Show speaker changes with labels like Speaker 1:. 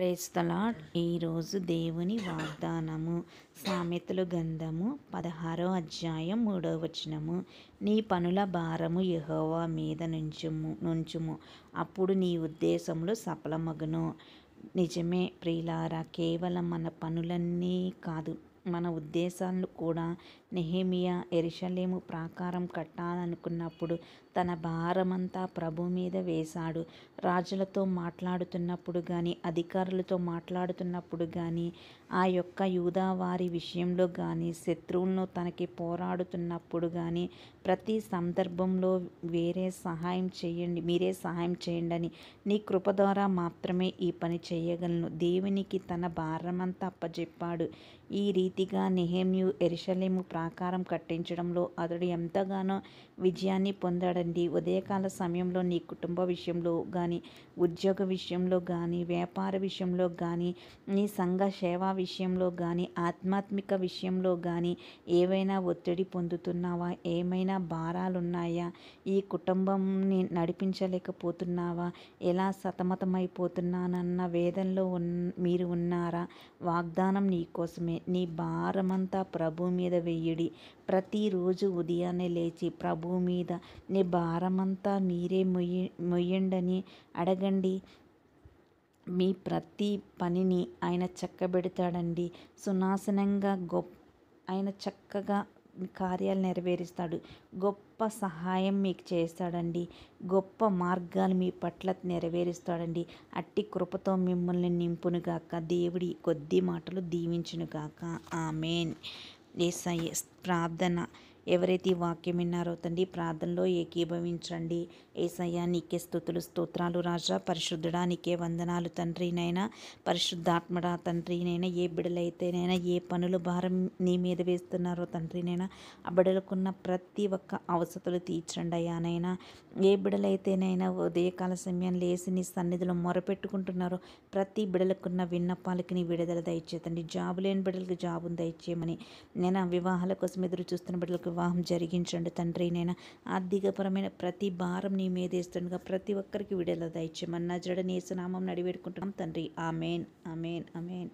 Speaker 1: praise the Lord ఈరోజు దేవుని వాగ్దానము సామెతలు గంధము పదహారో అధ్యాయం మూడో వచనము నీ పనుల భారము యహోవా మీద నుంచుము నుంచుము అప్పుడు నీ ఉద్దేశములు సఫలమగును నిజమే ప్రియులారా కేవలం మన పనులన్నీ కాదు మన ఉద్దేశాలను కూడా నెహేమియా ఎరిషలేము ప్రాకారం కట్టాలనుకున్నప్పుడు తన భారమంతా ప్రభు మీద వేశాడు రాజులతో మాట్లాడుతున్నప్పుడు కానీ అధికారులతో మాట్లాడుతున్నప్పుడు కానీ ఆ యొక్క యూదావారి విషయంలో కానీ శత్రువులను తనకి పోరాడుతున్నప్పుడు కానీ ప్రతి సందర్భంలో వేరే సహాయం చేయండి మీరే సహాయం చేయండి అని నీ కృప ద్వారా మాత్రమే ఈ పని చేయగలను దేవునికి తన భారమంతా అప్పజెప్పాడు ఈ రీతి రీతిగా నెహేమ్యు ఎరిషలేము ప్రాకారం కట్టించడంలో అతడు ఎంతగానో విజయాన్ని పొందాడండి ఉదయకాల సమయంలో నీ కుటుంబ విషయంలో కానీ ఉద్యోగ విషయంలో కానీ వ్యాపార విషయంలో కానీ నీ సంఘ సేవా విషయంలో కానీ ఆధ్యాత్మిక విషయంలో కానీ ఏవైనా ఒత్తిడి పొందుతున్నావా ఏమైనా భారాలున్నాయా ఈ కుటుంబంని నడిపించలేకపోతున్నావా ఎలా సతమతమైపోతున్నానన్న వేదనలో ఉన్ మీరు ఉన్నారా వాగ్దానం నీ కోసమే నీ భారమంతా ప్రభు మీద వెయ్యడి ప్రతిరోజు ఉదయాన్నే లేచి ప్రభు మీద నీ భారమంతా మీరే మొయ్యి మొయ్యండని అడగండి మీ ప్రతి పనిని ఆయన చక్కబెడతాడండి సునాశనంగా గొప్ప ఆయన చక్కగా కార్యాలు నెరవేరుస్తాడు గొప్ప సహాయం మీకు చేస్తాడండి గొప్ప మార్గాలు మీ పట్ల నెరవేరుస్తాడండి అట్టి కృపతో మిమ్మల్ని నింపునుగాక దేవుడి కొద్ది మాటలు దీవించునుగాక ఆమెన్ ఏసఐ ప్రార్థన ఎవరైతే ఈ వాక్యం విన్నారో తండ్రి ప్రార్థనలో ఏకీభవించండి ఏసయ్యా నీకే స్థుతులు స్తోత్రాలు రాజా పరిశుద్ధుడా నీకే వందనాలు తండ్రినైనా పరిశుద్ధాత్మడా తండ్రినైనా ఏ బిడలైతేనైనా ఏ పనులు భారం నీ మీద వేస్తున్నారో తండ్రినైనా ఆ బిడలకున్న ప్రతి ఒక్క అవసతులు తీర్చండి అయ్యానైనా ఏ బిడలైతేనైనా ఉదయకాల సమయం లేసి నీ సన్నిధిలో మొరపెట్టుకుంటున్నారో ప్రతి బిడలకున్న విన్నపాలకి నీ విడుదల దయచేతండి జాబు లేని బిడలకు జాబును దయచేయమని నేను వివాహాల కోసం ఎదురు చూస్తున్న బిడ్డలకు ప్రవాహం జరిగించండి తండ్రి నేను ఆర్థికపరమైన ప్రతి భారం నీ మీదేస్తుండగా ప్రతి ఒక్కరికి విడుదల దయచేయమని జడ నేసనామం నడివేడుకుంటున్నాం తండ్రి ఆమెన్ ఆమెన్ అమేన్